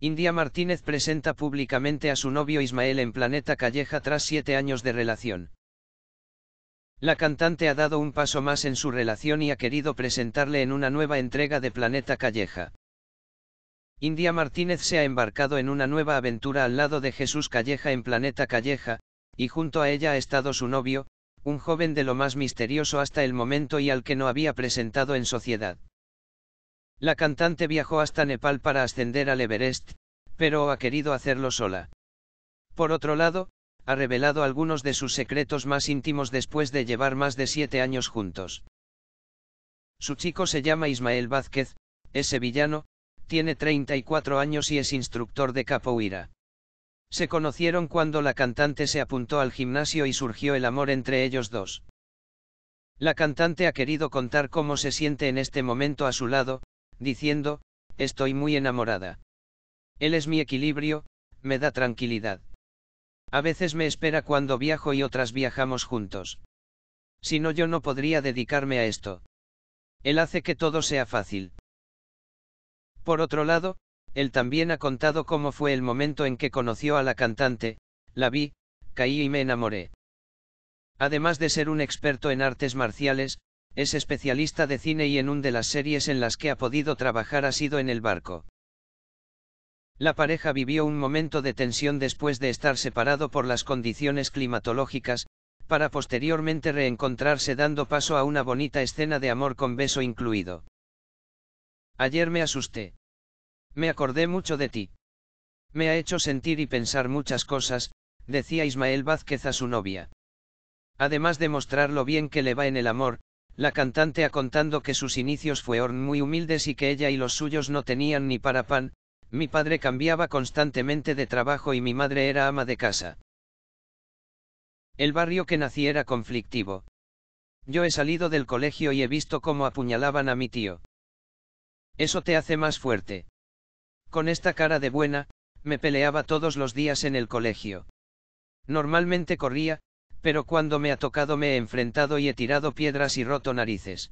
India Martínez presenta públicamente a su novio Ismael en Planeta Calleja tras siete años de relación. La cantante ha dado un paso más en su relación y ha querido presentarle en una nueva entrega de Planeta Calleja. India Martínez se ha embarcado en una nueva aventura al lado de Jesús Calleja en Planeta Calleja, y junto a ella ha estado su novio, un joven de lo más misterioso hasta el momento y al que no había presentado en sociedad. La cantante viajó hasta Nepal para ascender al Everest, pero ha querido hacerlo sola. Por otro lado, ha revelado algunos de sus secretos más íntimos después de llevar más de siete años juntos. Su chico se llama Ismael Vázquez, es sevillano, tiene 34 años y es instructor de capoeira. Se conocieron cuando la cantante se apuntó al gimnasio y surgió el amor entre ellos dos. La cantante ha querido contar cómo se siente en este momento a su lado, diciendo, estoy muy enamorada. Él es mi equilibrio, me da tranquilidad. A veces me espera cuando viajo y otras viajamos juntos. Si no yo no podría dedicarme a esto. Él hace que todo sea fácil. Por otro lado, él también ha contado cómo fue el momento en que conoció a la cantante, la vi, caí y me enamoré. Además de ser un experto en artes marciales, es especialista de cine y en un de las series en las que ha podido trabajar ha sido en el barco. La pareja vivió un momento de tensión después de estar separado por las condiciones climatológicas, para posteriormente reencontrarse dando paso a una bonita escena de amor con beso incluido. Ayer me asusté. Me acordé mucho de ti. Me ha hecho sentir y pensar muchas cosas, decía Ismael Vázquez a su novia. Además de mostrar lo bien que le va en el amor, la cantante ha contando que sus inicios fueron muy humildes y que ella y los suyos no tenían ni para pan, mi padre cambiaba constantemente de trabajo y mi madre era ama de casa. El barrio que nací era conflictivo. Yo he salido del colegio y he visto cómo apuñalaban a mi tío. Eso te hace más fuerte. Con esta cara de buena, me peleaba todos los días en el colegio. Normalmente corría, pero cuando me ha tocado me he enfrentado y he tirado piedras y roto narices.